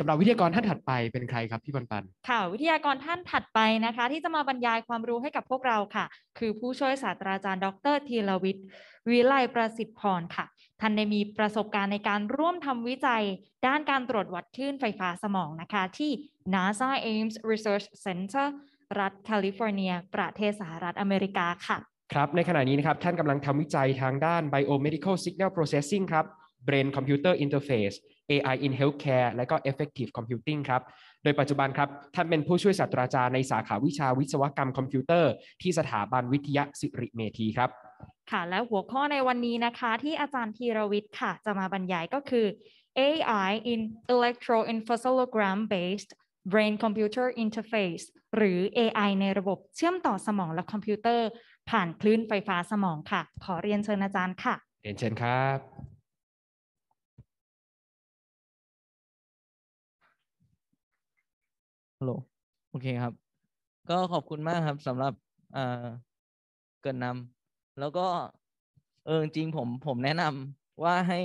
สำหรับวิทยากรท่านถัดไปเป็นใครครับพี่ปันปัน ค่ะวิทยากรท่านถัดไปนะคะ ที่จะมาบรรยายความรู้ให้กับพวกเราค่ะ คือผู้ช่วยศาสตราจารย์ดรธีรวิทย์วิไลประสิทธิ์พรค่ะ ท่านได้มีประสบการณ์ในการร่วมทำวิจัยด้านการตรวจวัดคลื่นไฟฟ้าสมองนะคะ ที่ NASA Ames Research Center รัฐแคลิฟอร์เนีย ประเทศสหรัฐอเมริกาค่ะครับ ในขณะนี้นะครับ ท่านกำลังทำวิจัยทางด้าน biomedical signal processing ครับ brain computer interface AI in healthcare และก็ effective computing ครับ โดยปัจจุบันครับ ท่านเป็นผู้ช่วยศาสตราจารย์ในสาขาวิชาวิศวกรรมคอมพิวเตอร์ ที่สถาบันวิทยาสิริเมธีครับ ค่ะ และหัวข้อในวันนี้นะคะที่อาจารย์ธีรวิทย์ค่ะ จะมาบรรยายก็คือ AI in electroencephalogram based brain computer interface หรือ AI ในระบบเชื่อมต่อสมองและคอมพิวเตอร์ผ่านคลื่นไฟฟ้าสมองค่ะ ขอเรียนเชิญอาจารย์ค่ะ เรียนเชิญครับ ฮัลโหล โอเคครับ ก็ขอบคุณมากครับสำหรับเกินนำ แล้วก็ เออจริงผมผมแนะนำว่าให้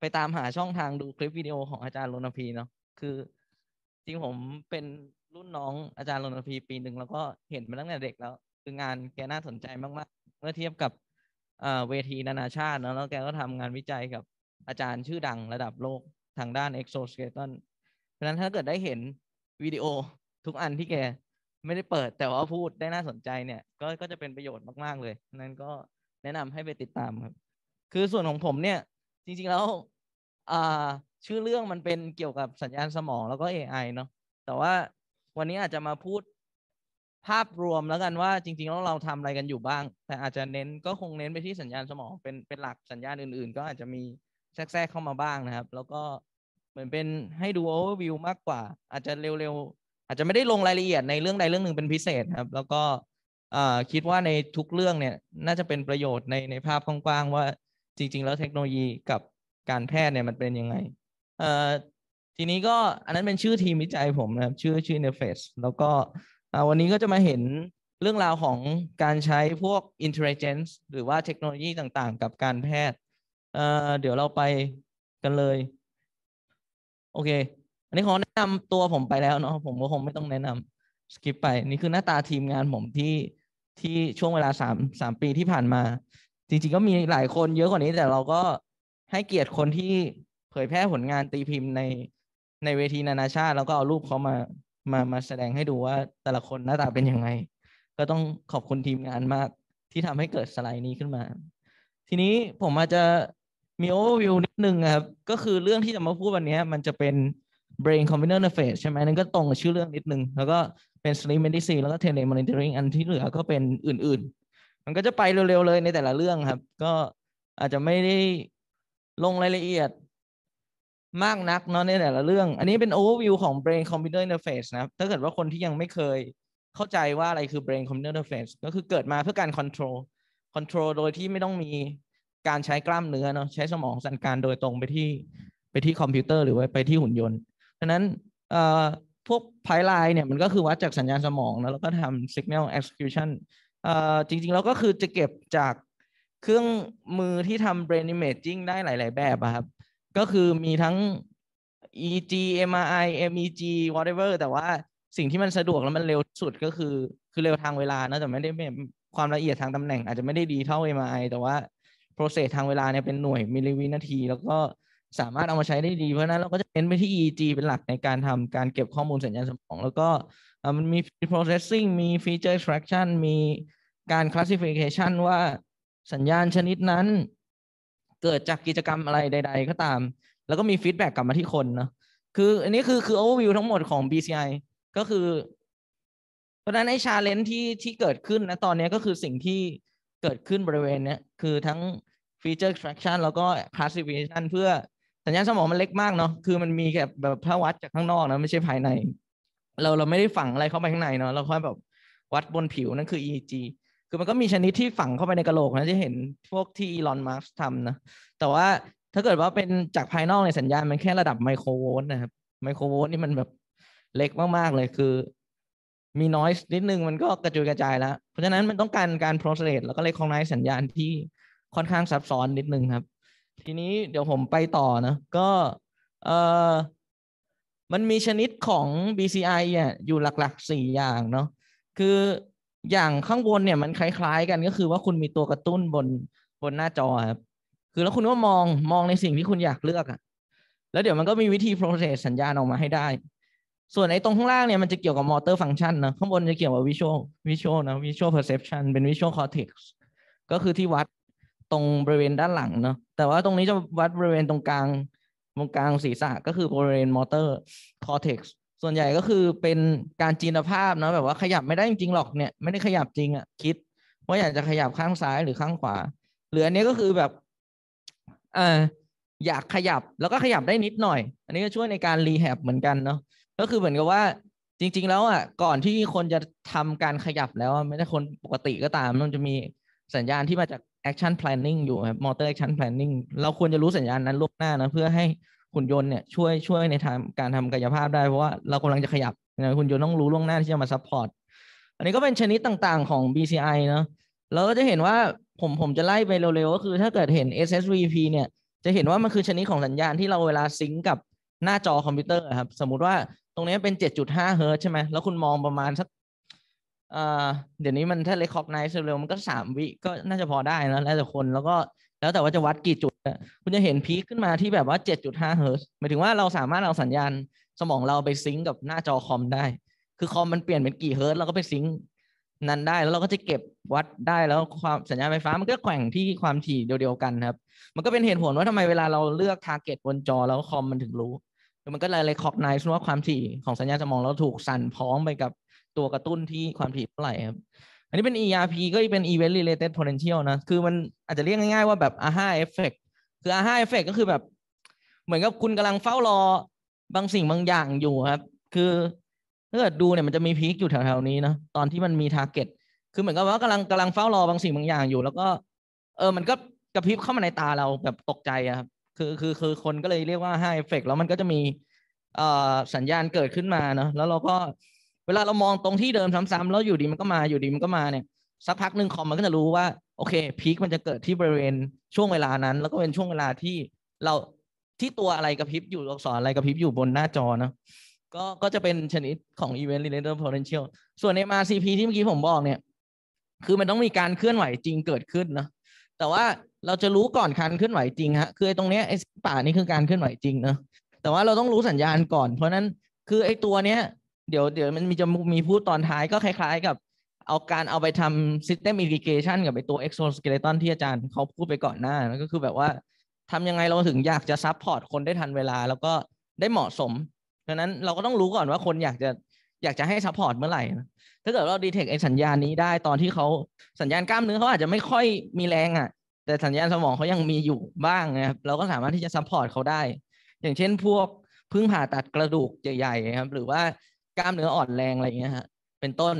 ไปตามหาช่องทางดูคลิปวิดีโอของอาจารย์ลนพีเนาะ คือจริงผมเป็นรุ่นน้องอาจารย์รณพีปีหนึ่งแล้วก็เห็นมาตั้งแต่เด็กแล้วคืองานแกน่าสนใจมากๆ เมื่อเทียบกับเวทีนานาชาตินะแล้วแกก็ทำงานวิจัยกับอาจารย์ชื่อดังระดับโลก ทางด้าน exoskeleton เพราะะนั้นถ้าเกิดได้เห็นวิดีโอทุกอันที่แกไม่ได้เปิดแต่ว่าพูดได้น่าสนใจเนี่ยก็ก็จะเป็นประโยชน์มากๆ เลยนั้นก็แนะนำให้ไปติดตามครับ คือส่วนของผมเนี่ย จริงๆแล้วอ่าชื่อเรื่องมันเป็นเกี่ยวกับสัญญาณสมองแล้วก็ AI เนาะแต่ว่าวันนี้อาจจะมาพูดภาพรวมแล้วกันว่าจริง ๆแล้วเราทำอะไรกันอยู่บ้าง แต่อาจจะเน้นก็คงเน้นไปที่สัญญาณสมองเป็นเป็นหลักสัญญาณอื่นๆ ก็อาจจะมีแทรกเข้ามาบ้างนะครับ แล้วก็เหมือนเป็นให้ดูโอเวอร์วิวมากกว่า อาจจะเร็วๆอาจจะไม่ได้ลงรายละเอียดในเรื่องใดเรื่องหนึ่งเป็นพิเศษครับ แล้วก็คิดว่าในทุกเรื่องเนี่ยน่าจะเป็นประโยชน์ในในภาพกว้างๆว่าจริงๆ แล้วเทคโนโลยีกับการแพทย์เนี่ยมันเป็นยังไงเอ่อทีนี้ก็อันนั้นเป็นชื่อทีมวิจัยผมนะครับชื่อชื่อ Interface แล้วก็วันนี้ก็จะมาเห็นเรื่องราวของการใช้พวก intelligence หรือว่าเทคโนโลยีต่างๆกับการแพทย์เเดี๋ยวเราไปกันเลย โอเค อันนี้ขอแนะนำตัวผมไปแล้วเนาะผมก็คงไม่ต้องแนะนำสกิปไป นี่คือหน้าตาทีมงานผมที่ที่ช่วงเวลาสามสามปีที่ผ่านมา จริงๆก็มีหลายคนเยอะกว่านี้แต่เราก็ให้เกียรติคนที่เผยแพร่ผลงานตีพิมพ์ในในเวทีนานาชาติ แล้วก็เอารูปเขามามามาแสดงให้ดูว่าแต่ละคนหน้าตาเป็นยังไงก็ต้องขอบคุณทีมงานมากที่ทำให้เกิดสไลด์นี้ขึ้นมา ทีนี้ผมอาจจะมีโอเวอร์วิวนิดนึงครับก็คือเรื่องที่จะมาพูดวันนี้ มันจะเป็น brain computer interface ใช่ไหมนั่นก็ตรงกับชื่อเรื่องนิดนึง แล้วก็เป็น sleep medicine แล้วก็ tele monitoring อันที่เหลือก็เป็นอื่น ๆ มันก็จะไปเร็วๆเลยในแต่ละเรื่องครับ ก็อาจจะไม่ได้ลงรายละเอียดมากนักเนาะในแต่ละเรื่อง อันนี้เป็น overview ของ brain computer interface นะถ้าเกิดว่าคนที่ยังไม่เคยเข้าใจว่าอะไรคือ brain computer interface ก็คือเกิดมาเพื่อการ control control โดยที่ไม่ต้องมีการใช้กล้ามเนื้อเนาะใช้สมองสั่งการโดยตรงไปที่ไปที่คอมพิวเตอร์ หรือว่าไปที่หุ่นยนต์ดังนั้นเอ่อพวกไพไลน์เนี่ยมันก็คือวัดจากสัญญาณสมองนะแล้วก็ทำ signal execution เอ่อจริง ๆ แล้วก็คือจะเก็บจากเครื่องมือที่ทำ brain imaging ได้หลาย ๆ แบบครับก็คือมีทั้ง EG MRI MEG whatever แต่ว่าสิ่งที่มันสะดวกแล้วมันเร็วสุดก็คือคือเร็วทางเวลานะ แต่ไม่ได้ความละเอียดทางตำแหน่ง อาจจะไม่ได้ดีเท่า MRI แต่ว่าโปรเซสทางเวลาเนี่ยเป็นหน่วยมิลลิวินาที แล้วก็สามารถเอามาใช้ได้ดีเพราะนั้น เราก็จะเน้นไปที่ EEG เป็นหลักในการทำการเก็บข้อมูลสัญญาณสมอง แล้วก็มันมี processing มี feature extraction มีการ classification ว่า สัญญาณชนิดนั้นเกิดจากกิจกรรมอะไรใดๆก็ตาม แล้วก็มีฟีดแบ็กกลับมาที่คนเนาะ คืออันนี้คือคือโอเวอร์วิวทั้งหมดของ BCI ก็คือ เพราะนั้นไอ้ชาเลนจ์ที่ที่เกิดขึ้นนะตอนนี้ก็คือสิ่งที่เกิดขึ้นบริเวณเนี้ยคือทั้งฟีเจอร์ extraction แล้วก็ classification เพื่อ สัญญาณสมองมันเล็กมากเนาะ คือมันมีแบบแบบถ้าวัดจากข้างนอกนะ ไม่ใช่ภายใน เราเราไม่ได้ฝังอะไรเข้าไปข้างในเนาะ เราค่อยแบบวัดบนผิวนั่นคือ EEG คือมันก็มีชนิดที่ฝังเข้าไปในกระโหลกนะจะเห็นพวกที่อีลอนมาร์กทำนะ แต่ว่าถ้าเกิดว่าเป็นจากภายนอกในสัญญาณ มันแค่ระดับไมโครโวลต์นะครับไมโครโวลต์นี่มันแบบเล็กมาก ๆ เลยคือ มีน้อยนิดนึงมันก็กระจุยกระจายแล้ว เพราะฉะนั้นมันต้องการการโปรเซสแล้วก็เลยคองไนสัญญาณที่ค่อนข้างซับซ้อนนิดนึงครับ ทีนี้เดี๋ยวผมไปต่อนะ ก็เออมันมีชนิดของ BCI อ่ะอยู่หลักๆสี่อย่างเนาะคืออย่างข้างบนเนี่ยมันคล้ายๆ กันก็คือว่าคุณมีตัวกระตุ้นบนบนหน้าจอครับคือแล้วคุณก็มองมองในสิ่งที่คุณอยากเลือกอะแล้วเดี๋ยวมันก็มีวิธีโปรเซสสัญญาณออกมาให้ได้ ส่วนไอ้ตรงข้างล่างเนี่ยมันจะเกี่ยวกับอเตอร์ฟังก์ชันะข้างบนจะเกี่ยวกับวิชวลวิชวลนะวิชวลเพอร์เซพชันเป็นวิชวลคอร์เทกซ์ก็คือที่วัดตรงบริเวณด้านหลังเนาะแต่ว่าตรงนี้จะวัดบริเวณตรงกลางตรงกลางศีรษะก็คือบริเวณมอเตร์คอร์เทกซ์ส่วนใหญ่ก็คือเป็นการจีนภาพเนาะแบบว่าขยับไม่ได้จริงหรอกเนี่ยไม่ได้ขยับจริงอะคิดว่าอยากจะขยับข้างซ้ายหรือข้างขวาหรืออันนี้ก็คือแบบเอออยากขยับแล้วก็ขยับได้นิดหน่อย อันนี้ก็ช่วยในการรีแฮบเหมือนกันเนาะก็คือเหมือนกับว่าจริง ๆแล้วอ่ะก่อนที่คนจะทำการขยับแล้ว ไม่ใช่คนปกติก็ตามมันจะมีสัญญาณที่มาจาก action planning อยู่ครับ motor action planning เราควรจะรู้สัญญาณนั้นล่วงหน้านะเพื่อให้หุ่นยนต์เนี่ยช่วยช่วยในทางการทำกายภาพได้ เพราะว่าเรากำลังจะขยับนะหุ่นยนต์ต้องรู้ล่วงหน้าที่จะมาซัพพอร์ตอันนี้ก็เป็นชนิดต่าง ๆของ BCI เนาะเราก็จะเห็นว่าผมผมจะไล่ไปเร็ว ๆ ก็คือถ้าเกิดเห็น SSVP เนี่ย จะเห็นว่ามันคือชนิดของสัญญาณที่เราเวลาซิงกับหน้าจอคอมพิวเตอร์ครับ สมมุติว่าตรงนี้เป็น 7.5เฮิร์ตใช่ไหมแล้วคุณมองประมาณสักเดี๋ยวนี้มันถ้าเลคคอกไนซ์เร็วมันก็สามวิ ก็น่าจะพอได้นะแล้วแต่คนแล้วก็แล้วแต่ว่าจะวัดกี่จุดคุณจะเห็นพีคขึ้นมาที่แบบว่า 7.5 เฮิร์ตหมายถึงว่าเราสามารถเอาสัญญาณสมองเราไปซิงก์กับหน้าจอคอมได้ คือคอมมันเปลี่ยนเป็นกี่เฮิร์ตเราก็ไปซิงก์นั้นได้แล้วเราก็จะเก็บวัดได้แล้วความสัญญาณไฟฟ้ามันก็แข่งที่ความถี่เดียวกันครับ มันก็เป็นเหตุผลว่าทำไมเวลาเราเลือกทาร์เก็ตบนจอแล้วคอมมันถึงรู้มันก็เลยเลยคอกไนซ์ว่าความถี่ของสัญญาณสมองเราถูกสั่นพ้องไปกับตัวกระตุ้นที่ความถี่เท่าไหร่ครับอันนี้เป็น ERP ก็เป็น Event Related Potential นะ คือมันอาจจะเรียกง่ายๆว่าแบบ aha effect คือ aha effect ก็คือแบบ เหมือนกับคุณกำลังเฝ้ารอบางสิ่งบางอย่างอยู่ครับ คือถ้าเกิดดูเนี่ยมันจะมีพีคอยู่แถวๆนี้นะ ตอนที่มันมี target คือเหมือนกับว่ากำลังกำลังเฝ้ารอบางสิ่งบางอย่างอยู่ แล้วก็ เออ มันก็กระพริบเข้ามาในตาเราแบบตกใจอะครับ คือคือคือคนก็เลยเรียกว่า h a effect แล้วมันก็จะมีเอ่อสัญญาณเกิดขึ้นมาเนาะ แล้วเราก็วลาเรามองตรงที่เดิมซ้ำๆแล้วอยู่ดีมันก็มาอยู่ดีมันก็มาเนี่ยสักพักหนึ่งคอมมันก็จะรู้ว่าโอเคพีคมันจะเกิดที่บริเวณช่วงเวลานั้น แล้วก็เป็นช่วงเวลาที่ เราที่ตัวอะไรกระพริบอยู่อักษรอะไรกระพริบอยู่บนหน้าจอนะ ก็ก็จะเป็นชนิดของ Event Related Potential ส่วนใน MRCP ที่เมื่อกี้ผมบอกเนี่ยคือมันต้องมีการเคลื่อนไหวจริงเกิดขึ้นนะแต่ว่าเราจะรู้ก่อนการเคลื่อนไหวจริงฮะคือตรงเนี้ยไอ้ป่านี่คือการเคลื่อนไหวจริงนะแต่ว่าเราต้องรู้สัญญาณก่อนเพราะนั้นคือไอ้ตัวเนี้ยเดี๋ยวเดี๋ยวมันมีจะมีพูดตอนท้ายก็คล้ายๆกับ เอาการเอาไปทำ system i n t e g a t i o n กับไปตัว exoskeleton ที่อาจารย์เขาพูดไปก่อนหน้าแล้วก็คือแบบว่าทำยังไงเราถึงอยากจะซัพพอร์ตคนได้ทันเวลาแล้วก็ได้เหมาะสมดังนั้นเราก็ต้องรู้ก่อนว่าคนอยากจะอยากจะให้ซัพพอร์ตเมื่อไหร่ ถ้าเกิดเราดีเทคไอสัญญาณนี้ได้ตอนที่เขาสัญญาณกล้ามเนื้อเขาอาจจะไม่ค่อยมีแรงอ่ะ แต่สัญญาณสมองเขายังมีอยู่บ้างนะครับ เราก็สามารถที่จะซัพพอร์ตเขาได้ อย่างเช่นพวกพึ่งผ่าตัดกระดูกใหญ่ๆครับ หรือว่ากล้ามเนื้ออ่อนแรงอะไรอย่างเงี้ยฮะเป็นต้น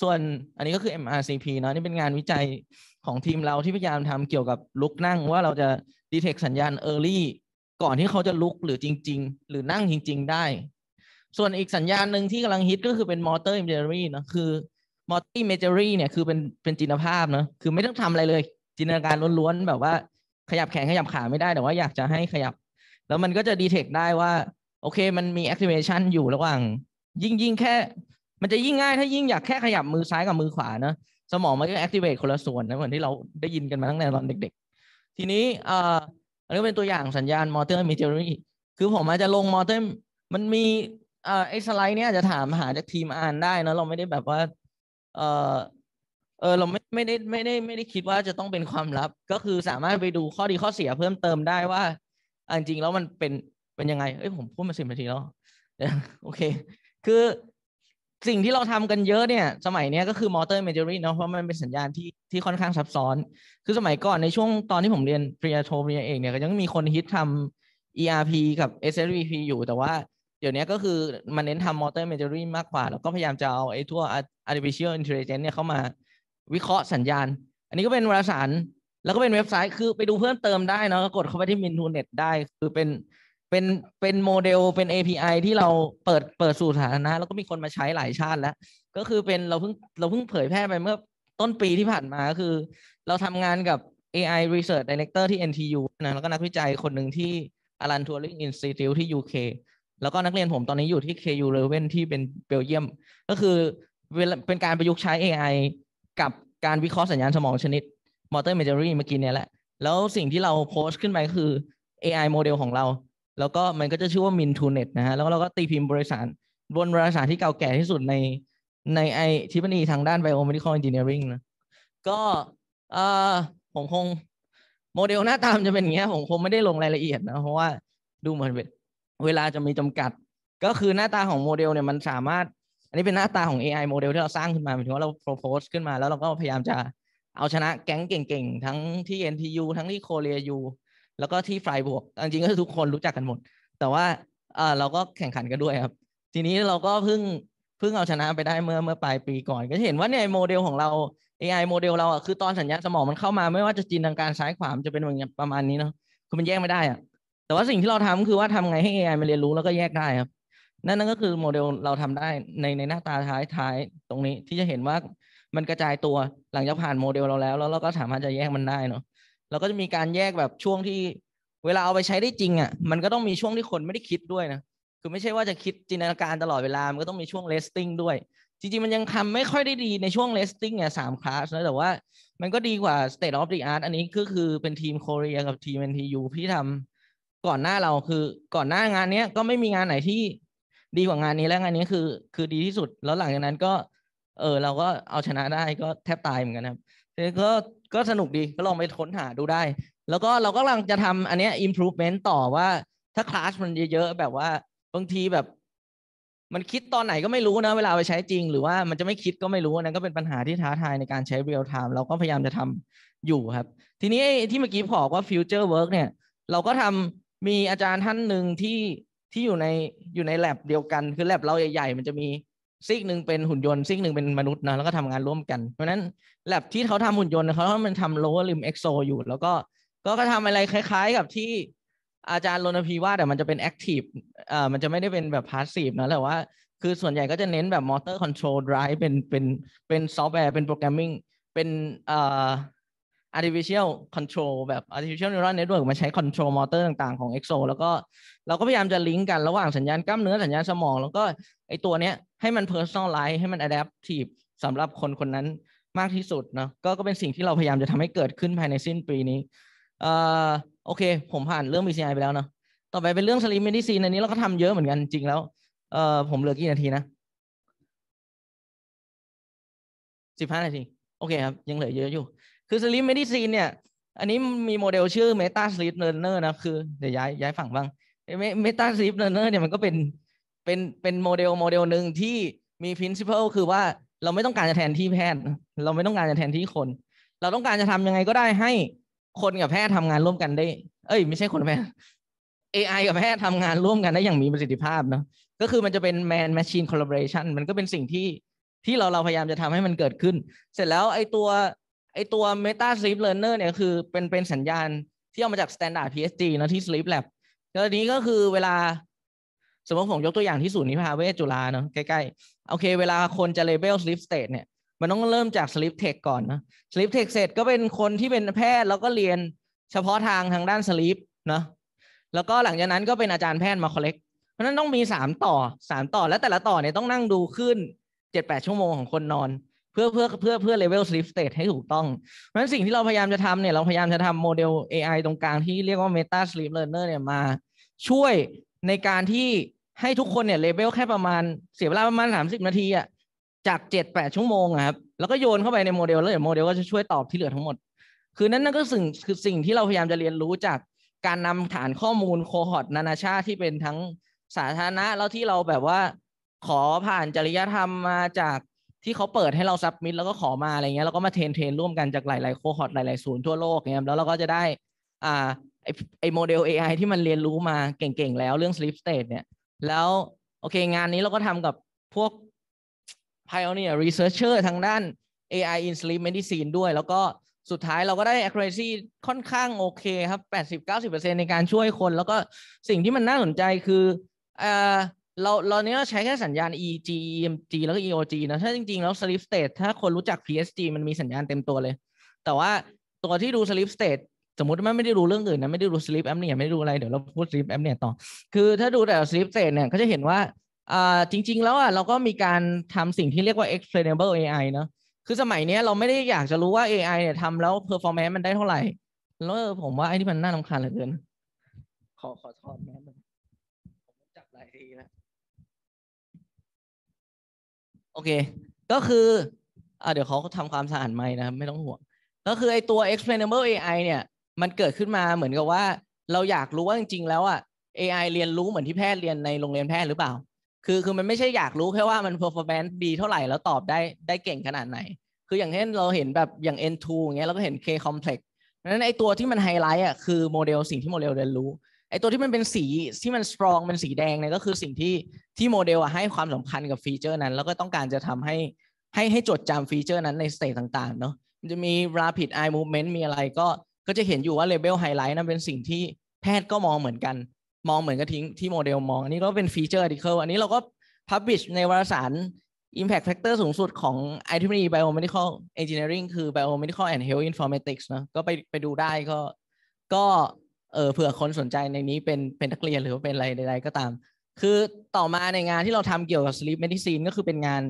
ส่วนอันนี้ก็คือ MRCP เนาะนี่เป็นงานวิจัยของทีมเราที่พยายามทำเกี่ยวกับลุกนั่งว่าเราจะดีเทคสัญญาณ early ก่อนที่เขาจะลุกหรือจริง ๆ หรือนั่งจริง ๆ ได้ ส่วนอีกสัญญาณหนึ่งที่กำลังฮิตก็คือเป็น motor imagery นะคือ motor imagery เนี่ยคือเป็นเป็นจินภาพนะคือไม่ต้องทำอะไรเลยจินตนาการล้วน ๆแบบว่าขยับแขนขยับขาไม่ได้แต่ว่าอยากจะให้ขยับ แล้วมันก็จะดีเทคได้ว่าโอเค มันมี activation อยู่ระหว่างยิ่งยิ่งแค่ มันจะยิ่งง่ายถ้ายิ่งอยากแค่ขยับมือซ้ายกับมือขวานะสมองมันก็แอคทีเวตคนละส่วนนะเหมือนที่เราได้ยินกันมาตั้งแต่ตอนเด็กๆ ทีนี้ เอ่ออันนี้เป็นตัวอย่างสัญญาณมอเตอร์มิเทอรี่คือผมอาจจะลงมอเตอร์มันมีเอ่อไอสไลด์เนี้ยจะถามหาจากทีมอ่านได้นะ เราไม่ได้แบบว่า เอ่อเออเราไม่ไม่ได้ไม่ได้ไม่ได้คิดว่าจะต้องเป็นความลับ ก็คือสามารถไปดูข้อดีข้อเสียเพิ่มเติมได้ว่าจริงๆแล้วมันเป็นเป็นยังไงเอ้ยผมพูดมาสิบนาทีแล้วโอเคคือ สิ่งที่เราทำกันเยอะเนี่ย สมัยนี้ก็คือมอเตอร์เมเจอรี่เนาะเพราะมันเป็นสัญญาณที่ที่ค่อนข้างซับซ้อน คือสมัยก่อน ในช่วงตอนที่ผมเรียนปริญญาโทปริญญาเอกเนี่ยก็ยังมีคนฮิตทำ ERP กับ SRVP อยู่แต่ว่าเดี๋ยวนี้ก็คือมันเน้นทำมอเตอร์เมเจอรี่มากกว่า แล้วก็พยายามจะเอาไอ้ทั่ว artificial intelligence เนี่ยเข้ามาวิเคราะห์สัญญาณ อันนี้ก็เป็นวารสาร แล้วก็เป็นเว็บไซต์คือไปดูเพิ่มเติมได้เนาะกดเข้าไปที่มินทูเน็ตได้คือเป็นเป็นเป็นโมเดลเป็น API ที่เราเปิดเปิดสู่สาธารณะแล้วก็มีคนมาใช้หลายชาติแล้ว ก็คือเป็นเราเพิ่งเราเพิ่งเผยแพร่ไปเมื่อต้นปีที่ผ่านมา ก็คือเราทำงานกับ AI Research Director ที่ NTU นะแล้วก็นักวิจัยคนหนึ่งที่ Alan Turing Institute ที่ UK แล้วก็นักเรียนผมตอนนี้อยู่ที่ KU Leuven ที่เป็นเบลเยียม ก็คือเป็นการประยุกต์ใช้ AI กับการวิเคราะห์สัญญาณสมองชนิด Motor Imagery เมื่อกี้เนี่ยแหละ แล้วสิ่งที่เราโพสต์ขึ้นไปคือ AI โมเดลของเราแล้วก็มันก็จะชื่อว่ามินทูเน็ตนะฮะแล้วเราก็ตีพิมพ์บริษัทบนบริษัทที่เก่าแก่ที่สุดในในไอทิปนีทางด้านไบโอเมดิคอลเอนจิเนียริงนะ ก็เออผมคงโมเดลหน้าตามจะเป็นอย่างเงี้ยผมคงไม่ได้ลงรายละเอียดนะเพราะว่าดูเหมือนเวลาจะมีจำกัด ก็คือหน้าตาของโมเดลเนี่ยมันสามารถ อันนี้เป็นหน้าตาของ AI โมเดลที่เราสร้างขึ้นมาหมายถึงว่าเราโปรโพสขึ้นมาแล้วเราก็พยายามจะเอาชนะแก๊งเก่งๆทั้งที่ NTU ทั้งที่ Korea U แล้วก็ที่ไฟบวก จริงก็คือทุกคนรู้จักกันหมด แต่ว่าเราก็แข่งขันกันด้วยครับ ทีนี้เราก็เพิ่งเพิ่งเอาชนะไปได้เมื่อเมื่อปลายปีก่อน ก็เห็นว่าเนี่ยโมเดลของเรา AI โมเดลเราอ่ะ คือตอนสัญญาณสมองมันเข้ามาไม่ว่าจะจินตนาการซ้ายขวามจะเป็น ประมาณนี้เนาะคือมันแยกไม่ได้อ่ะ แต่ว่าสิ่งที่เราทำคือว่าทำไงให้ AI มันเรียนรู้แล้วก็แยกได้ครับ นั่นนั่นก็คือโมเดลเราทำได้ในในหน้าตาท้ายท้ายตรงนี้ที่จะเห็นว่า มันกระจายตัวหลังจากผ่านโมเดลเราแล้ว แล้วเราก็สามารถจะแยกมันได้เนาะเราก็จะมีการแยกแบบช่วงที่ เวลาเอาไปใช้ได้จริงอ่ะมันก็ต้องมีช่วงที่คนไม่ได้คิดด้วยนะคือไม่ใช่ว่าจะคิดจินตนาการตลอดเวลามันก็ต้องมีช่วงเลสติ้งด้วย จริงๆมันยังทำไม่ค่อยได้ดีในช่วงเลสติ้งเนี่ยสามคลาสนะแต่ว่ามันก็ดีกว่า State of the Art อันนี้ก็คือเป็นทีมโคเรียกับทีม NTU ที่ทำก่อนหน้าเราคือก่อนหน้างานนี้ก็ไม่มีงานไหนที่ ดีกว่างานนี้แล้วงานนี้คือ คือดีที่สุด แล้วหลังจากนั้นก็เออเราก็เอาชนะได้ก็แทบตายเหมือนกันครับแล้วก็ก็สนุกดีก็ลองไปค้นหาดูได้ แล้วก็เราก็กำลังจะทำอันนี้ improvement ต่อว่าถ้าคลาสมันเยอะ ๆ แบบว่าบางทีแบบ มันคิดตอนไหนก็ไม่รู้นะเวลาไปใช้จริง หรือว่ามันจะไม่คิดก็ไม่รู้นั่นก็เป็นปัญหาที่ท้าทายในการใช้ real time เราก็พยายามจะทำอยู่ครับ ทีนี้ที่เมื่อกี้บอกว่า future work เนี่ยเราก็ทำมีอาจารย์ท่านหนึ่งที่ที่อยู่ในอยู่ในแ a บเดียวกันคือแ a บเราใหญ่ ๆ มันจะมีซิกหนึ่งเป็นหุ่นยนต์ซิกหนึ่งเป็นมนุษย์นะแล้วก็ทำงานร่วมกันเพราะนั้นแลบที่เขาทำหุ่นยนต์ เขาเขามันทำโลว์ลิมเอ็กโซอยู่ แล้วก็ก็ทำอะไรคล้ายๆกับที่อาจารย์โรนพีว่า แต่มันจะเป็นแอคทีฟอ่ามันจะไม่ได้เป็นแบบพาสซีฟนะแต่ว่าคือส่วนใหญ่ก็จะเน้นแบบมอเตอร์คอนโทรลไรเป็นเป็นเป็นซอฟต์แวร์เป็นโปรแกรมมิ่งเป็นอ่า artificial control แบบ artificial neural network มาใช้ control motor ต่างๆของ EXO แล้วก็เราก็พยายามจะลิงก์กันระหว่างสัญญาณกล้ามเนื้อสัญญาณสมอง แล้วก็ไอตัวเนี้ยให้มันเพอร์ซอนไลท์ให้มันอะดัพทีฟสำหรับคนคนนั้นมากที่สุดเนาะก็ก็เป็นสิ่งที่เราพยายามจะทำให้เกิดขึ้นภายในสิ้นปีนี้ เอ่อโอเค ผมผ่านเรื่อง BCI ไปแล้วเนาะต่อไปเป็นเรื่องสลีมเมดิซีนอันนี้เราก็ทำเยอะเหมือนกันจริงแล้วเอ่อผมเหลือกี่นาทีนะสิบห้านาที โอเคครับ ยังเหลือเยอะอยู่ คือสลีมเมดิซีนเนี่ย อันนี้มีโมเดลชื่อ meta sleep learner นะคือ เดี๋ยวย้ายย้ายฝั่งบ้างเมตาสลีปเนอร์เนี่ยมันก็เป็นเป็นเป็นโมเดลโมเดลหนึ่งที่มี principle คือว่าเราไม่ต้องการจะแทนที่แพทย์เราไม่ต้องการจะแทนที่คน เราต้องการจะทำยังไงก็ได้ให้คนกับแพทย์ทำงานร่วมกันได้ เอ้ย ไม่ใช่คนแพทย์ AI กับแพทย์ทำงานร่วมกันได้อย่างมีประสิทธิภาพเนาะก็คือมันจะเป็น man machine collaboration มันก็เป็นสิ่งที่ที่เราเราพยายามจะทำให้มันเกิดขึ้น เสร็จแล้วไอตัวไอตัว meta sleep learner เนี่ยคือเป็นเป็นสัญญาณที่เอามาจาก standard PSG เนะที่ sleep lab แล้วนี้ก็คือเวลาสมมติผมยกตัวอย่างที่ศูนย์นิพาเวจุฬาเนาะใกล้ ๆ โอเค เวลาคนจะเลเวลสลิปสเตทเนี่ยมันต้องเริ่มจากสลิปเทคก่อนนะสลิปเทคเสร็จก็เป็นคนที่เป็นแพทย์แล้วก็เรียนเฉพาะทางทางด้านสลิปเนาะแล้วก็หลังจากนั้นก็เป็นอาจารย์แพทย์มาคอลเลกเพราะนั้นต้องมีสามต่อสามต่อและแต่ละต่อเนี่ยต้องนั่งดูขึ้นเจ็ดแปดชั่วโมงของคนนอน เพื่อเพื่อเพื่อเพื่อเลเวลสลิปสเตทให้ถูกต้อง เพราะฉะนั้นสิ่งที่เราพยายามจะทำเนี่ย เราพยายามจะทำโมเดล AI ตรงกลางที่เรียกว่า Meta Sleep Learner เนี่ยมา ช่วยในการที่ให้ทุกคนเนี่ยเลเวลแค่ประมาณเสียเวลาประมาณสามสิบนาทีอะจากเจ็ดแปดชั่วโมงครับแล้วก็โยนเข้าไปในโมเดลแล้วเดี๋ยวโมเดลก็จะช่วยตอบที่เหลือทั้งหมดคือนั้นนั่นก็สิ่งคือสิ่งที่เราพยายามจะเรียนรู้จากการนำฐานข้อมูลโคฮอตนานาชาติที่เป็นทั้งสาธารณะแล้วที่เราแบบว่าขอผ่านจริยธรรมมาจากที่เขาเปิดให้เราซับมิดแล้วก็ขอมาอะไรเงี้ยแล้วก็มาเทรนเทรนร่วมกันจากหลายๆโคฮอตหลายๆศูนย์ทั่วโลกเนี่ยแล้วเราก็จะได้อ่าไอโมเดล AI ที่มันเรียนรู้มาเก่งๆแล้วเรื่อง sleep state เนี่ยแล้ว โอเคงานนี้เราก็ทำกับพวก pioneer researcher ทางด้าน AI in sleep medicine ด้วย แล้วก็สุดท้ายเราก็ได้ accuracy ค่อนข้างโอเคครับ 80-90%ในการช่วยคน แล้วก็สิ่งที่มันน่าสนใจคือเออเราเราเนี้ยใช้แค่สัญญาณ EEG EMG แล้วก็ EOG นะถ้าจริง ๆ แล้ว sleep state ถ้าคนรู้จัก PSG มันมีสัญญาณเต็มตัวเลย แต่ว่าตัวที่ดู sleep state สมมติว่าไม่ได้รู้เรื่องอื่นนะไม่ได้รู้สลิปแอมเนี่ยไม่ได้รู้อะไร เดี๋ยวเราพูดสลิปแอมเนี่ยต่อ คือถ้าดูแต่สลิปเ็จเนี่ยก็จะเห็นว่าอ่า จริง ๆ แล้วอ่ะเราก็มีการทำสิ่งที่เรียกว่า explainable AI เนาะคือสมัยนี้เราไม่ได้อยากจะรู้ว่า AI เนี่ยทำแล้ว performance มันได้เท่าไหร่ แล้วผมว่าไอ้นี่มันน่าลำคาญเหลือเกิน ขอขอถอดแมสหนึ่งผมจับหลายทีแล้วโอเค ก็คืออ่าเดี๋ยวเขาทำความสะอาดไหมนะครับไม่ต้องห่วง ก็คือไอ้ตัว explainable AI เนี่ยมันเกิดขึ้นมาเหมือนกับว่าเราอยากรู้ว่าจริงๆแล้วอ่ะ AI เรียนรู้เหมือนที่แพทย์เรียนในโรงเรียนแพทย์หรือเปล่า คือคือมันไม่ใช่อยากรู้แค่ว่ามัน performance ดีเท่าไหร่แล้วตอบได้ได้เก่งขนาดไหน คืออย่างเช่นเราเห็นแบบอย่าง N2 อย่างเงี้ยเราก็เห็น K complex นั้นไอตัวที่มันไฮไลท์อ่ะคือโมเดลสิ่งที่โมเดลเรียนรู้ไอตัวที่มันเป็นสีที่มันสตรองเป็นสีแดงเนี่ยก็คือสิ่งที่ที่โมเดลอ่ะให้ความสำคัญกับฟีเจอร์นั้น แล้วก็ต้องการจะทำให้ให้ให้จดจำฟีเจอร์นั้นในสเตตต่างๆเนาะมันจะมี rapid eye movement มีอะไรก็ก็จะเห็นอยู่ว่าเลเบลไฮไลท์นั้นเป็นสิ่งที่แพทย์ก็มองเหมือนกัน มองเหมือนกับทิ้งที่โมเดลมอง อันนี้ก็เป็นฟีเจอร์ดิเคิลอันนี้เราก็พับบิชในวารสาร Impact Factor สูงสุดของ i ีไ e Biomedical Engineering คือ Biomedical and Health Informatics นะก็ไปไปดูได้ก็ ก็เออเผื่อคนสนใจในนี้เป็นเป็นนักเรียนหรือว่าเป็นอะไรใดๆก็ตาม คือต่อมาในงานที่เราทำเกี่ยวกับ Sleep Medicine ก็คือเป็นงาน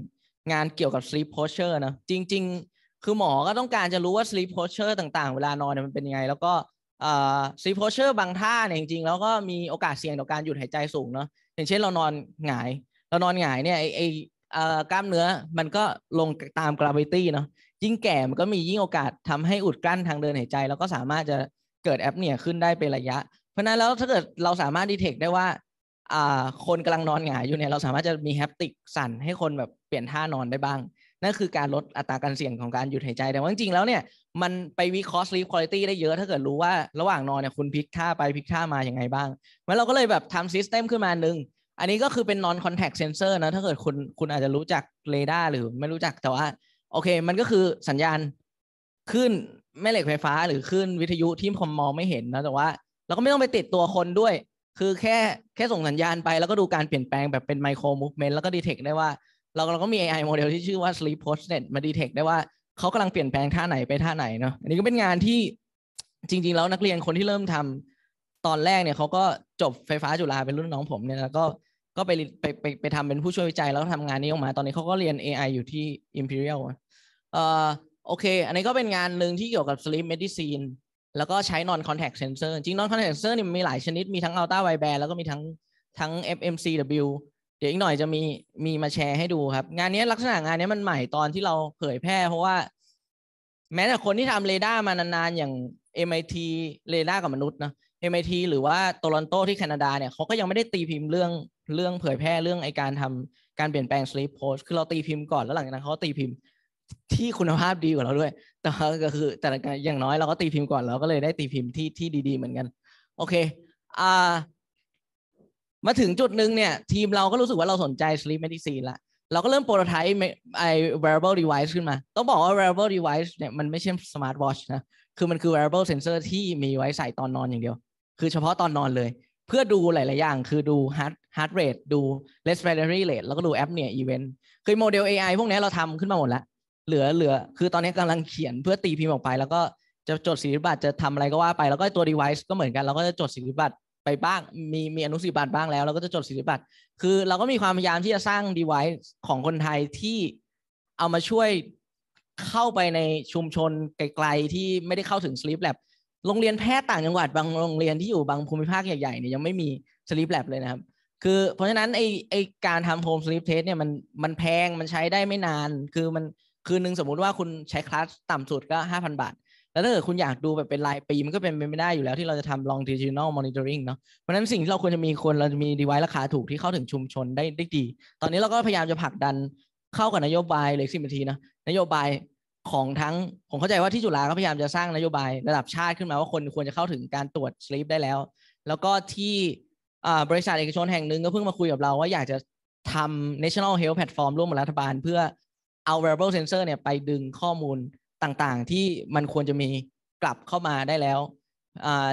งานเกี่ยวกับ Sleep Posture นะจริง ๆคือหมอ ก็ต้องการจะรู้ว่า sleep posture ต่างๆ เวลานอนเนี่ยมันเป็นยังไง แล้วก็สล่ป sleep posture บางท่าเนี่ยจริงๆ แล้วก็มีโอกาสเสี่ยงต่อการหยุดหายใจสูงเนาะ อย่างเช่นเรานอนหงาย เรานอนหงายเนี่ยไอไอ้ออกล้ามเนื้อมันก็ลงตาม gravity เนาะ ยิ่งแก่ มันก็มียิ่งโอกาสทำให้อุดกั้นทางเดินหายใจ แล้วก็สามารถจะเกิดแอปเนี่ยขึ้นได้เป็นระยะ เพราะนั้นแล้วถ้าเกิดเราสามารถดีเทคได้ว่าอ่า คนกำลังนอนหงายอยู่เนี่ย เราสามารถจะมีแฮปติกสั่นให้คนแบบเปลี่ยนท่านอนได้บ้างนั่นคือการลดอัตราการเสี่ยงของการหยุดหายใจ แต่ว่าจริงๆแล้วเนี่ย มันไปวิเคราะห์ sleep quality ได้เยอะถ้าเกิดรู้ว่าระหว่างนอนเนี่ยคุณพลิกท่าไปพลิกท่ามาอย่างไงบ้างแล้วเราก็เลยแบบทำซิสเต็มขึ้นมาหนึ่งอันนี้ก็คือเป็น non contact sensor นะถ้าเกิดคุณคุณอาจจะรู้จักเรดาร์หรือไม่รู้จักแต่ว่า โอเคมันก็คือสัญญาณขึ้นแม่เหล็กไฟฟ้า หรือขึ้นวิทยุที่ผมมองไม่เห็นนะแต่ว่า เราก็ไม่ต้องไปติดตัวคนด้วย คือแค่แค่ส่งสัญญาณไปแล้วก็ดูการเปลี่ยนแปลงแบบเป็นไมโครมูฟเมนต์แล้วก็ดีเทคได้ว่าเราเราก็มี AI โมเดลที่ชื่อว่า sleep postnet มาดีเทคได้ว่าเขากำลังเปลี่ยนแปลงท่าไหนไปท่าไหนเนาะ อันนี้ก็เป็นงานที่จริง ๆ แล้วนักเรียนคนที่เริ่มทำตอนแรกเนี่ยเขาก็จบไฟฟ้าจุฬาเป็นรุ่นน้องผมเนี่ยแล้วก็ก็ไปไปไปไปทำเป็นผู้ช่วยวิจัยแล้วทำงานนี้ออกมา ตอนนี้เขาก็เรียน AI อยู่ที่ Imperial เอ่อโอเค อันนี้ก็เป็นงานหนึ่งที่เกี่ยวกับ sleep medicine แล้วก็ใช้ non contact sensor จริง non contact sensor นี่มันมีหลายชนิดมีทั้ง ultra wideband แล้วก็มีทั้งทั้ง FMCW เดี๋ยวอีกหน่อยจะมีมีมาแชร์ให้ดูครับ งานนี้ลักษณะงานนี้มันใหม่ตอนที่เราเผยแพร่เพราะว่าแม้แต่คนที่ทำเรดาร์มานานๆ อย่าง MIT เรดาร์กับมนุษย์นะ MIT หรือว่าโตลอนโตที่แคนาดาเนี่ยเขาก็ยังไม่ได้ตีพิมพ์เรื่องเรื่องเผยแพร่เรื่องไอการทำการเปลี่ยนแปลง sleep พ o คือเราตีพิมพ์ก่อนแล้วหลังจากนั้นเขาตีพิมพ์ที่คุณภาพดีกว่าเราด้วยแต่ก็คือแต่อย่างน้อยเราก็ตีพิมพ์ก่อนเราก็เลยได้ตีพิมพ์ที่ที่ดี ๆเหมือนกันโอเคอ่ามาถึงจุดหนึ่งเนี่ย ทีมเราก็รู้สึกว่าเราสนใจ sleep medicine ละเราก็เริ่มโปรโตไทป์ไอ้ wearable device ขึ้นมา ต้องบอกว่า wearable device เนี่ยมันไม่ใช่ smart watch นะ คือมันคือ wearable sensor ที่มีไว้ใส่ตอนนอนอย่างเดียว คือเฉพาะตอนนอนเลย เพื่อดูหลาย ๆ อย่าง คือดู heart heart rate ดู respiratory rate แล้วก็ดู a p ี่ย event คือโมเดล AI พวกนี้เราทำขึ้นมาหมดแล้ว เหลือเหลือคือตอนนี้กำลังเขียนเพื่อตีพิมพ์ออกไป แล้วก็จะจดสิทธิบัตรจะทำอะไรก็ว่าไป แล้วก็ตัว device ก็เหมือนกันเราก็จะจดสิทธิบัตรไปบ้าง มีมีอนุสิบัตรบ้างแล้วเราก็จะจดสิทธิบัตรคือเราก็มีความพยายามที่จะสร้างดีไวซ์ของคนไทยที่เอามาช่วยเข้าไปในชุมชนไกลๆที่ไม่ได้เข้าถึงสลิปแลบโรงเรียนแพทย์ต่างจังหวัดบางโรงเรียนที่อยู่บางภูมิภาคใหญ่ๆเนี่ยยังไม่มีสลิปแลบเลยนะครับคือเพราะฉะนั้นไอไอการทำโฮมสลิปเทสเนี่ยมันมันแพงมันใช้ได้ไม่นาน คือมันคืนหนึ่งสมมุติว่าคุณใช้คลาสต่ำสุดก็ 5,000 บาทแล้วถ้าเกิดคุณอยากดูแบบเป็นรายปี มันก็เป็นไปไม่ได้อยู่แล้ว ที่เราจะทำ long t e g i n a l monitoring เนาะเพราะฉะนั้นสิ่งที่เราควรจะมีคน เราจะมีดีไวซ์ราคาถูกที่เข้าถึงชุมชนได้ได้ดี ตอนนี้เราก็พยายามจะผลักดันเข้ากับนโยบายเลยสิบนาทีนะนโยบายของทั้งผมเข้าใจว่าที่จุฬาก็พยายามจะสร้างนโยบาย ระดับชาติขึ้นมาว่าคนควรจะเข้าถึงการตรวจสลีปได้แล้ว แล้วก็ที่บริษัทเอกชนแห่งหนึ่งก็เพิ่งมาคุยกับเราว่าอยากจะทำ national health platform ร่วมกับรัฐบาลเพื่อเอา wearable sensor เนี่ยไปดึงข้อมูลต่างๆที่มันควรจะมีกลับเข้ามาได้แล้ว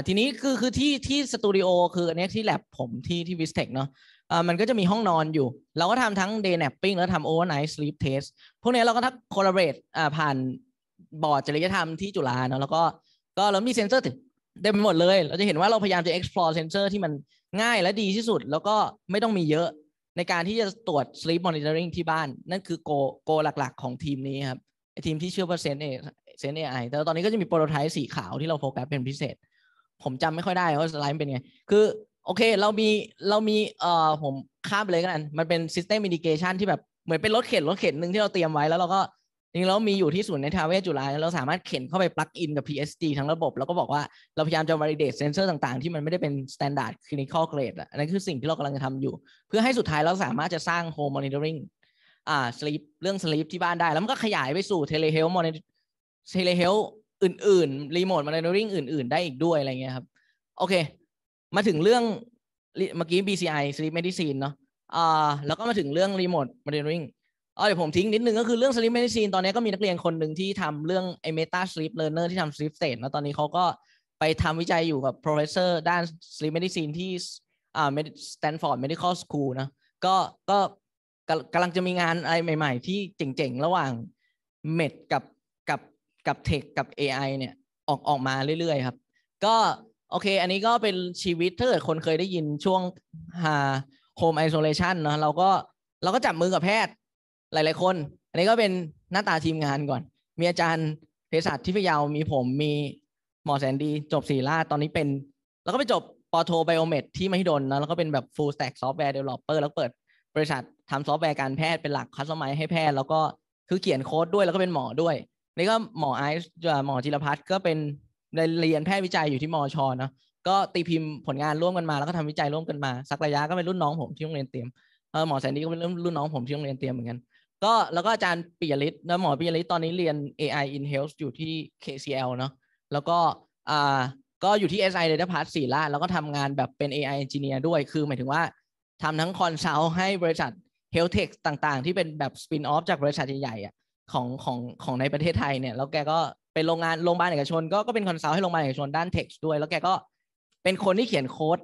ทีนี้คือคือที่ที่สตูดิโอคืออันนี้ที่แลบผมที่ที่วิสเทคเนาะมันก็จะมีห้องนอนอยู่ เราก็ทำทั้ง day napping แล้วทำ overnight sleep test พวกนี้เราก็ทัก collaborate ผ่านบอร์ดจริยธรรมที่จุฬาเนาะ แล้วก็ก็เรามีเซ็นเซอร์ถึงเต็มไปหมดเลย เราจะเห็นว่าเราพยายามจะ explore เซนเซอร์ที่มันง่ายและดีที่สุด แล้วก็ไม่ต้องมีเยอะในการที่จะตรวจ sleep monitoring ที่บ้าน นั่นคือโกโกหลัก ๆ ของทีมนี้ครับไอทีมที่เชื่อว่าเซนเอเซนเอไอแต่ตอนนี้ก็จะมีโปรโตไทป์สีขาวที่เราโฟกัสเป็นพิเศษ ผมจำไม่ค่อยได้ว่าสไลด์เป็นไง คือ โอเคเรามีเรามีเอ่อผมข้ามไปเลยกัน มันเป็นซิสเต็มอินดิเคชันที่แบบเหมือนเป็นรถเข็นรถเข็นหนึ่งที่เราเตรียมไว้แล้วเราก็จริงแล้วมีอยู่ที่ศูนย์ในทาวเวจุฬาเราสามารถเข็นเข้าไปปลักอินกับ PSD ทั้งระบบแล้วก็บอกว่าเราพยายามจะวอลิเดตเซนเซอร์ต่าง ๆ ที่มันไม่ได้เป็นสแตนดาร์ดคลินิคอลเกรดอ่นนั่นคือสิ่งที่เรากำลังจะทำอยู่ เพื่อให้สุดท้ายเราสามารถจะสร้าง h ม m e m o n i t o r i n งอ่าสลีปเรื่องสลีปที่บ้านได้ แล้วมันก็ขยายไปสู่เทเลเฮลมอนเทเลเฮลอื่นๆรีโมทมอนิเตอร์ริงอื่นๆได้อีกด้วยอะไรเงี้ยครับโอเค มาถึงเรื่องเมื่อกี้ BCI Sleep Medicine เนาะอ่าแล้วก็มาถึงเรื่องีโมทมอนิเตอร์ริงอ๋อเดี๋ยวผมทิ้งนิดนึงก็คือเรื่อง Sleep Medicine ตอนนี้ก็มีนักเรียนคนหนึ่งที่ทำเรื่องไอตาสล s ปเลอร์เนอร์ที่ทำสลีปเสร็แล้วตอนนี้เขาก็ไปทำวิจัยอยู่กับ professor ด้าน Sleep Medicine ที่อ่า Stanford Medical School นะ ก็ก็กำลังจะมีงานอะไรใหม่ๆ ที่เจ๋งๆ ระหว่างเมดกับกับกับเทคกับ AI เนี่ยออกออกมาเรื่อยๆ ครับ ก็โอเค อันนี้ก็เป็นชีวิตถ้าเกิดคนเคยได้ยินช่วงหาโฮมไอโซเลชันเนาะเราก็เราก็จับมือกับแพทย์หลายๆคน อันนี้ก็เป็นหน้าตาทีมงานก่อน มีอาจารย์เภสัชที่พยาวมีผมมีหมอแสนดีจบศรีราตอนนี้เป็น แล้วก็ไปจบปอโทไบโอเมดที่มหิดลนะแล้วก็เป็นแบบ full stack software developer แล้วเปิดบริษัททำซอฟต์แวร์การแพทย์เป็นหลัก คัสตอมไมให้แพทย์ แล้วก็คือเขียนโค้ดด้วย แล้วก็เป็นหมอด้วย นี่ก็หมอไอซ์หมอจิรพัฒน์ก็เป็นเรียนแพทย์วิจัยอยู่ที่มอชอเนาะ ก็ตีพิมพ์ผลงานร่วมกันมา แล้วก็ทำวิจัยร่วมกันมาสักระยะก็เป็นรุ่นน้องผมที่โรงเรียนเตรียมเออหมอแสนดีก็เป็นรุ่นน้องผมที่โรงเรียนเตรียมเหมือนกัน ก็แล้วก็อาจารย์ปิยฤทธิ์นะหมอปิยฤทธิ์ตอนนี้เรียน AI in health อยู่ที่ KCL เนาะ แล้วก็อ่าก็อยู่ที่ SI Data Part ศิลาแล้วก็ทำงานแบบเป็น AI engineer ด้วยคือหมายถึงว่าทำทั้งคอนซัลท์ให้บริษัทเฮลเทคต่างๆ ที่เป็นแบบสปินออฟจากบริษัทใหญ่ๆของของของในประเทศไทยเนี่ยแล้วแกก็เป็นโรงงานโรงพยาบาลเอกชนก็ก็เป็นคอนซัลท์ให้โรงพยาบาลเอกชนด้านเทคด้วย แล้วแกก็เป็นคนที่เขียนโค้ด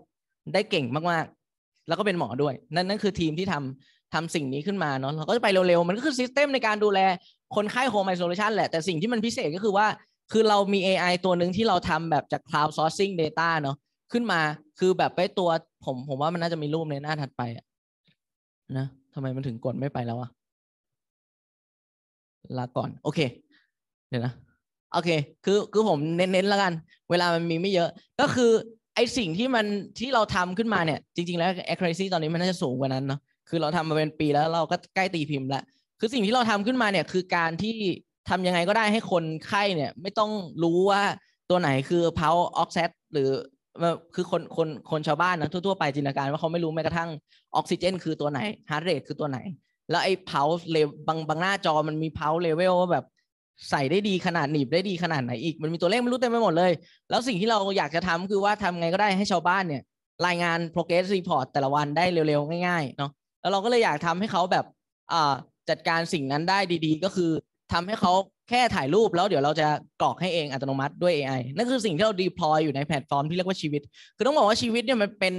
ได้เก่งมากๆ แล้วก็เป็นหมอด้วย นั่นนั่นคือทีมที่ทำทำสิ่งนี้ขึ้นมาเนาะเราก็จะไปเร็วๆ มันก็คือซิสเต็มในการดูแล คนไข้โฮมไอโซเลชันแหละแต่สิ่งที่มันพิเศษก็คือว่าคือเรามี AI ตัวหนึ่งที่เราทำแบบจาก cloud sourcing data เนาะขึ้นมาคือแบบไปตัวผมผมว่ามันน่าจะมีรูปในหน้าถัดไปอะนะทำไมมันถึงกดไม่ไปแล้วอะลาก่อน โอเคเดี๋ยวนะโอเค คือคือผมเน้นๆแล้วกัน เวลามันมีไม่เยอะ ก็คือไอสิ่งที่มันที่เราทำขึ้นมาเนี่ยจริงๆแล้ว accuracy ตอนนี้มันน่าจะสูงกว่านั้นเนาะคือเราทำมาเป็นปีแล้วเราก็ใกล้ตีพิมพ์ แล้วคือสิ่งที่เราทำขึ้นมาเนี่ย คือการที่ทำยังไงก็ได้ให้คนไข้เนี่ย ไม่ต้องรู้ว่าตัวไหนคือ power offset หรือคือคนคนคนชาวบ้านนะทั่วๆไปจินตนาการว่าเขาไม่รู้แม้กระทั่งออกซิเจน คือตัวไหนฮาร์ดเรทคือตัวไหน แล้วไอ้เพาเลบางบางหน้าจอมันมีเพาเลเวลว่าแบบใส่ได้ดีขนาดหนีบได้ดีขนาดไหนอีก มันมีตัวเลขไม่รู้เต็มไปหมดเลย แล้วสิ่งที่เราอยากจะทำคือว่าทำไงก็ได้ให้ชาวบ้านเนี่ย รายงาน progress report แต่ละวันได้เร็วๆง่ายๆ เนาะแล้วเราก็เลยอยากทำให้เขาแบบอ่าจัดการสิ่งนั้นได้ดีๆ ก็คือทำให้เขาแค่ถ่ายรูปแล้วเดี๋ยวเราจะกรอกให้เองอัตโนมัติด้วย AI นั่นคือสิ่งที่เรา deploy อยู่ในแพลตฟอร์มที่เรียกว่าชีวิตคือต้องบอกว่าชีวิตเนี่ยมันเป็น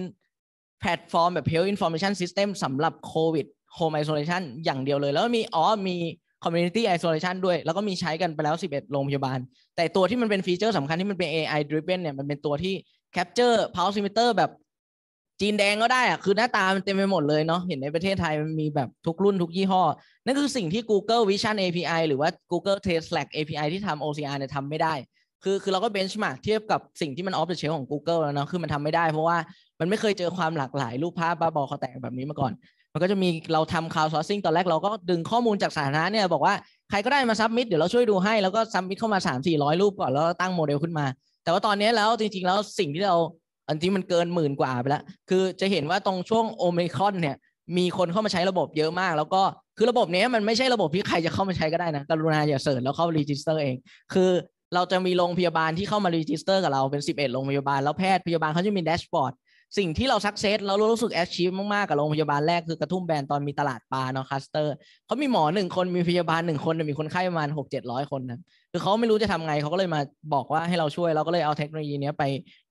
แพลตฟอร์มแบบ health information system สำหรับโควิด home isolation อย่างเดียวเลย แล้วมีอ๋อมี community isolation ด้วยแล้วก็มีใช้กันไปแล้ว 11 โรงพยาบาล แต่ตัวที่มันเป็นฟีเจอร์สำคัญที่มันเป็น AI driven เนี่ยมันเป็นตัวที่ capture pulse o มิ m e t e r แบบจีนแดงก็ได้อะคือหน้าตามันเต็มไปหมดเลยเนาะเห็นในประเทศไทยมันมีแบบทุกรุ่นทุกยี่ห้อ นั่นคือสิ่งที่ Google Vision API หรือว่า Google t e s t l a c API ที่ทำ OCR เนี่ยทำไม่ได้ คือคือเราก็เบนช์ม a r k กเทียบกับสิ่งที่มันออฟเดอะเชลของ Google แล้วเนาะคือมันทำไม่ได้ เพราะว่ามันไม่เคยเจอความหลากหลายรูปภาพบ้าบอคอแตกแบบนี้มาก่อนมันก็จะมีเราทำ cloud sourcing ตอนแรกเราก็ดึงข้อมูลจากสาธารณะเนี่ยบอกว่าใครก็ได้มาซับมิดเดี๋ยวเราช่วยดูให้แล้วก็ซับมิดเข้ามา3 400 รูปก่อนแล้วตั้งโมเดลขึ้นมา แต่ว่าตอนนี้แล้วจริงๆแล้วสิ่งที่เราอันที่มันเกินหมื่นกว่าไปแล้ว คือจะเห็นว่าตรงช่วงโอมิคอนเนี่ย มีคนเข้ามาใช้ระบบเยอะมาก แล้วก็ คือระบบนี้มันไม่ใช่ระบบที่ใครจะเข้ามาใช้ก็ได้นะกรุณาอย่าเสิร์ชแล้วเข้ารีจิสเตอร์เอง คือเราจะมีโรงพยาบาลที่เข้ามารีจิสเตอร์กับเราเป็น11โรงพยาบาล แล้วแพทย์พยาบาลเขาจะมีแดชบอร์ดสิ่งที่เราสักเซสเรารู้สึกแอชชีพมาก ๆ กับโรงพยาบาลแรก คือกระทุ่มแบนตอนมีตลาดปลาเนาะคัสเตอร์เขามีหมอหนึ่งคนมีพยาบาลหนึ่งคน แต่มีคนไข้ประมาณหกเจ็ดร้อยคนนะคือเขาไม่รู้จะทำไงเขาก็เลยมาบอกว่าให้เราช่วยเราก็เลยเอาเทคโนโลยีนี้ไป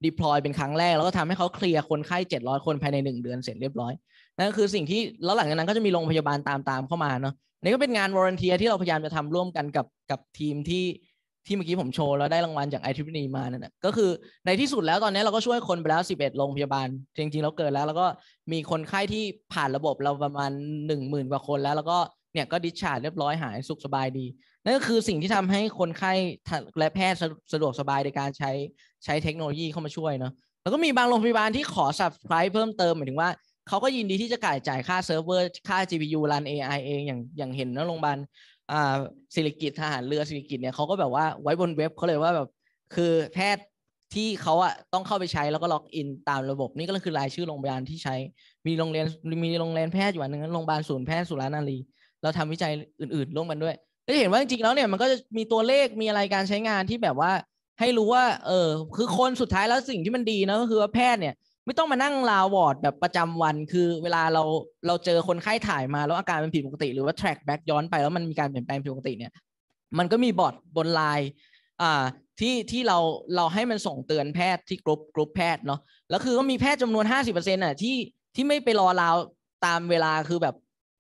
ดิพลอยเป็นครั้งแรก แล้วก็ทำให้เขาเคลียร์คนไข้เจ็ดร้อยคน ภายในหนึ่งเดือนเสร็จเรียบร้อยนั่นคือสิ่งที่แล้วหลังจากนั้นก็จะมีโรงพยาบาลตามๆเข้ามาเนาะนี่ก็เป็นงานวอร์เรนเทียที่เราพยายามจะทำร่วมกันกับกับทีมที่ที่เมื่อกี้ผมโชว์แล้วได้รางวัลจากไอทีิปนีมานั่นแหะก็คือในที่สุดแล้วตอนนี้เราก็ช่วยคนไปแล้ว11โรงพยาบาล จริงๆเราเกิดแล้ว แล้วก็มีคนไข้ที่ผ่านระบบเราประมาณ 1 0,000กว่าคน แล้วแล้วก็เนี่ยก็ดิชาร์ดเรียบร้อยหายสุขสบายดี นั่นก็คือสิ่งที่ทำให้คนไข้และแพทย์สะดวกสบายในการใช้ใช้เทคโนโลยีเข้ามาช่วยเนาะแล้วก็มีบางโรงพยาบาลที่ขอสับไพร์เพิ่มเติมหมายถึงว่าเขาก็ยินดีที่จะจ่ายจ่ายค่าเซิร์ฟเวอร์ ค่า GPU รัน AI เองอย่างอย่างเห็นนะโรงพยาบาลอ่าสิริกิตทหารเรือสิริกิตเนี่ยเขาก็แบบว่าไว้บนเว็บเขาเลยว่าแบบ คือแพทย์ที่เขาอ่ะต้องเข้าไปใช้แล้วก็ล็อกอินตามระบบนี่ก็คือรายชื่อโรงพยาบาลที่ใช้มีโรงเรียนมีโรงเรียนแพทย์อยู่อันหนึ่งโรงพยาบาลศูนย์แพทย์สุรานารีเราทำวิจัยอื่นๆร่วมกันด้วยก็เห็นว่าจริงๆแล้วเนี่ยมันก็จะมีตัวเลขมีอะไรการใช้งานที่แบบว่าให้รู้ว่าเออคือคนสุดท้ายแล้วสิ่งที่มันดีนะก็คือว่าแพทย์เนี่ยไม่ต้องมานั่งลาวอร์ดแบบประจำวัน คือเวลาเราเราเจอคนไข้ถ่ายมาแล้วอาการมันผิดปกติ หรือว่า track back ย้อนไปแล้วมันมีการเปลี่ยนแปลงผิดปกติเนี่ย มันก็มีบอร์ดบนไลน์อ่า ที่ที่เราเราให้มันส่งเตือนแพทย์ที่กรุ๊ปกรุ๊ปแพทย์เนาะ แล้วคือก็มีแพทย์จำนวนห้าสิบเปอร์เซ็นต์อ่ะที่ที่ไม่ไปรอราวตามเวลา คือแบบ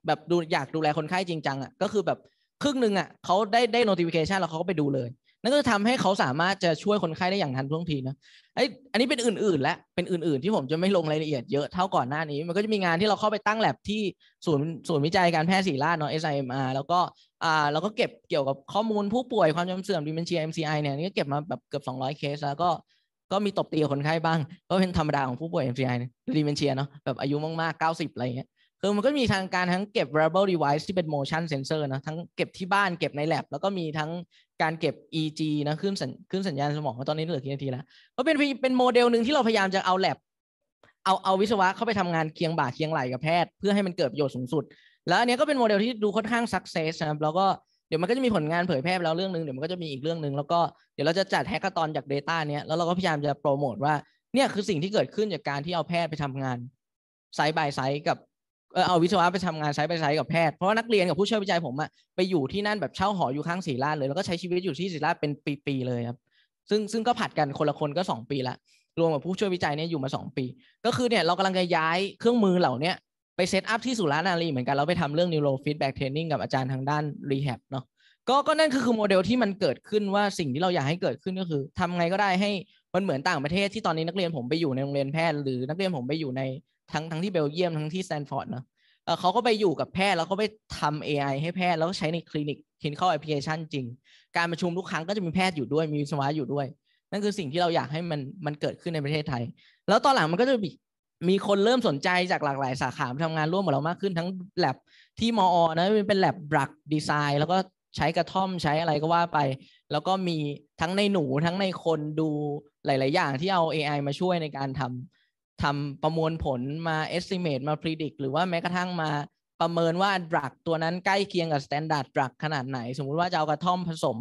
แบบดูอยากดูแลคนไข้จริงจังอ่ะ ก็คือแบบครึ่งหนึ่งอ่ะเขาได้ได้ notification แล้วเขาก็ไปดูเลยนั่นก็ทำให้เขาสามารถจะช่วยคนไข้ได้อย่างทันท่วงทีนะไออันนี้เป็นอื่นๆและเป็นอื่นๆที่ผมจะไม่ลงรายละเอียดเยอะเท่าก่อนหน้านี้มันก็จะมีงานที่เราเข้าไปตั้งแลบที่ศูนย์ศูนย์วิจัยการแพทย์ศิริราชเนาะ SIMR แล้วก็อ่าเราก็เก็บเกี่ยวกับข้อมูลผู้ป่วยความจำเสื่อมดิเมนเชีย MCI เนี่ยนี่ก็เก็บมาแบบเกือบ200 เคสแล้ว ก็ก็มีตบตีกับคนไข้บ้าง ก็เป็นธรรมดาของผู้ป่วย MCI เนี่ยดิเมนเชียเนาะแบบอายุมากๆ90อะไรเงี้ยคือมันก็มีทางการทั้งเก็บ wearable device ที่เป็น motion sensor นะทั้งเก็บที่บ้านเก็บใน l a บแล้วก็มีทั้งการเก็บ EG นะขึ้นสัญขึ้นสัญญาณสมองตอนนี้เหลือกี่นาทีแล้วก็เป็นเป็นโมเดลหนึ่งที่เราพยายามจะเอาแลบเอาเอาวิศวะเข้าไปทำงานเคียงบ่าเคียงไหลกับแพทย์เพื่อให้มันเกิดประโยชน์สูงสุด แล้วอันนี้ก็เป็นโมเดลที่ดูค่อนข้างสักเซสนะครับแล้วก็เดี๋ยวมันก็จะมีผลงานเผยแพร่แล้วเรื่องนึง เดี๋ยวมันก็จะมีอีกเรื่องหนึ่งแล้วก็เดี๋ยวเราจะจัดแฮกเกอร์ตอนจาก Data เนี้ย แล้วเราก็พยายามจะโปรโมทว่า เนี่ยคือสิ่งที่เกิดขึ้นจากการที่เอาแพทย์ไปทำงานไซส์บายไซส์กับเออเอาวิศวะไปทำงานใช้ไปใช้กับแพทย์เพราะว่านักเรียนกับผู้ช่วยวิจัยผมอะไปอยู่ที่นั่นแบบเช่าหออยู่ข้างศรีราชเลยแล้วก็ใช้ชีวิตอยู่ที่ศรีราชเป็นปีๆเลยครับซึ่งซึ่งก็ผัดกันคนละคนก็ 2 ปีละรวมกับผู้ช่วยวิจัยเนี่ยอยู่มา 2 ปี ก็คือเนี่ยเรากำลังจะย้ายเครื่องมือเหล่านี้ไปเซตอัพที่สุรานารีเหมือนกันเราไปทำเรื่อง neuro feedback training กับอาจารย์ทางด้าน rehab เนาะก็ก็นั่นคือคือโมเดลที่มันเกิดขึ้นว่าสิ่งที่เราอยากให้เกิดขึ้นก็คือ ทำไงก็ได้ให้มันเหมือนต่างประเทศที่ตอนนี้นักเรียนผมไปอยู่ในโรงเรียนแพทย์ หรือนักเรียนผมไปอยู่ในทั้งทั้งที่เบลเยียมทั้งที่แซนฟอร์ดเนาะเขาก็ไปอยู่กับแพทย์แล้วก็ไปทำ AI ให้แพทย์แล้วก็ใช้ในคลินิกคลินิคอลแอปพลิเคชันจริง การประชุมทุกครั้งก็จะมีแพทย์อยู่ด้วยมีวิศวะอยู่ด้วย นั่นคือสิ่งที่เราอยากให้มันมันเกิดขึ้นในประเทศไทย แล้วตอนหลังมันก็จะมีมีคนเริ่มสนใจจากหลากหลายสาขาทำงานร่วมกับเรามากขึ้น ทั้งแ a บที่มออนะเป็นแ a บบรักดีไซน์แล้วก็ใช้กระท่อมใช้อะไรก็ว่าไป แล้วก็มีทั้งในหนูทั้งในคนดูหลาย ๆ อย่างที่เอา AI มาช่วยในการทำทำประมวลผลมา estimate มา predict หรือว่าแม้กระทั่งมาประเมินว่าดรักตัวนั้นใกล้เคียงกับ standard ดรักขนาดไหน สมมุติว่าจะเอากระท่อมผสม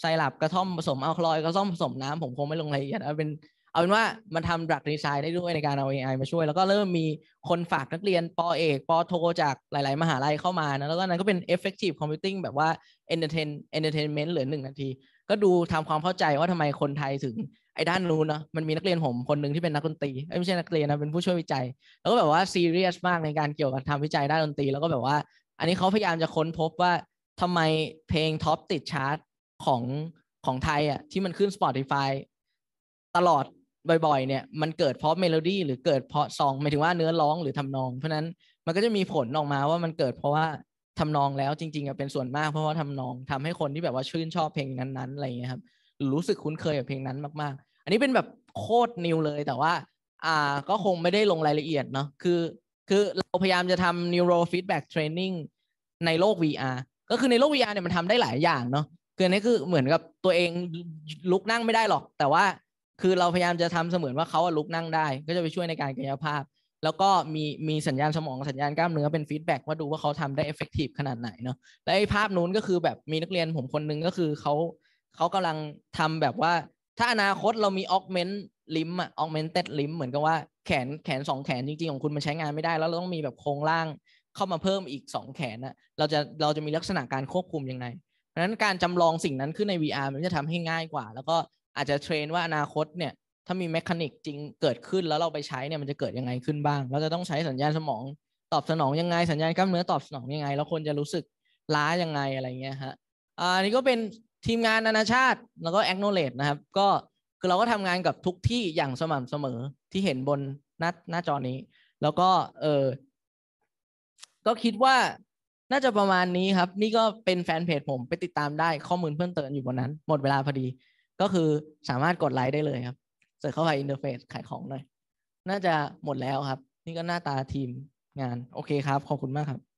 ไซรัปกระท่อมผสมเอาคลอย กระท่อมผสมน้ำผมคงไม่ลงรายละเอียดเอาเป็นเอาเป็นว่ามันทำดรักดีไซน์ได้ด้วยในการเอา AI มาช่วยแล้วก็เริ่มมีคนฝากนักเรียนปอเอกปอโทจากหลาย ๆ มหาลัยเข้ามานะแล้วก็นั้นก็เป็น effective computing แบบว่า entertain entertainment เหลือหนึ่งนาทีก็ดูทำความเข้าใจว่าทำไมคนไทยถึงไอ้ด้านนู้นนะมันมีนักเรียนผมคนหนึ่งที่เป็นนักดนตรีไม่ใช่นักเรียนนะ เป็นผู้ช่วยวิจัย แล้วก็แบบว่าซีเรียสมากในการเกี่ยวกับทำวิจัยด้านดนตรี แล้วก็แบบว่าอันนี้เขาพยายามจะค้นพบว่าทำไมเพลงท็อปติดชาร์ตของของไทยอ่ะที่มันขึ้น Spotify ตลอดบ่อยๆ เนี่ยมันเกิดเพราะเมโลดี้หรือเกิดเพราะซองหมายถึงว่าเนื้อร้องหรือทำนอง เพราะนั้นมันก็จะมีผลออกมาว่ามันเกิดเพราะว่าทำนองแล้วจริงๆอะเป็นส่วนมากเพราะว่าทำนองทำให้คนที่แบบว่าชื่นชอบเพลงนั้น ๆ อะไรอย่เงี้ยครับรู้สึกคุ้นเคยกับเพลงนั้นมาก ๆ อันนี้เป็นแบบโคตรนิวเลยแต่ว่าอ่าก็คงไม่ได้ลงรายละเอียดเนาะคือ คือเราพยายามจะทำ neuro feedback training ในโลก VR ก็คือในโลก VR เนี่ยมันทำได้หลายอย่างเนาะคือนี่คือเหมือนกับตัวเองลุกนั่งไม่ได้หรอก แต่ว่าคือเราพยายามจะทำเสมือนว่าเขาลุกนั่งได้ก็จะไปช่วยในการกายภาพแล้วก็มีมีสัญญาณสมองสัญญาณกล้ามเนื้อเป็นฟีดแบ็กว่าดูว่าเขาทำได้เอฟเฟกตีฟขนาดไหนเนาะและไอ้ภาพนู้นก็คือแบบมีนักเรียนผมคนนึงก็คือเขาเขากำลังทำแบบว่า ถ้าอนาคตเรามีออกเมนต์ลิมอะออกเมนเต็ดลิมเหมือนกับว่าแขนแขนสองแขนจริง ๆ ของคุณมันใช้งานไม่ได้ แล้วเราต้องมีแบบโครงร่างเข้ามาเพิ่มอีกสองแขนนะเราจะเราจะมีลักษณะการควบคุมยังไง เพราะนั้นการจำลองสิ่งนั้นขึ้นใน VR มันจะทำให้ง่ายกว่า แล้วก็อาจจะเทรนว่าอนาคตเนี่ยถ้ามีแมคานิกจริงเกิดขึ้น แล้วเราไปใช้เนี่ยมันจะเกิดยังไงขึ้นบ้างเราจะต้องใช้สัญญาณสมองตอบสนองยังไงสัญญาณกล้ามเนื้อตอบสนองยังไง แล้วคนจะรู้สึกล้ายังไงอะไรเงี้ยฮะอ่านี่ก็เป็นทีมงานนานาชาติ แล้วก็แอคโนเลดนะครับ ก็คือเราก็ทำงานกับทุกที่อย่างสม่ำเสมอที่เห็นบนหน้าหน้าจอนี้ แล้วก็ เออก็คิดว่าน่าจะประมาณนี้ครับนี่ก็เป็นแฟนเพจผมไปติดตามได้ข้อมูลเพิ่มเติมอยู่บนนั้น หมดเวลาพอดี ก็คือสามารถกดไลค์ได้เลยครับเสิร์ชเข้าไปอินเทอร์เฟซขายของหน่อยน่าจะหมดแล้วครับ นี่ก็หน้าตาทีมงาน โอเคครับ ขอบคุณมากครับ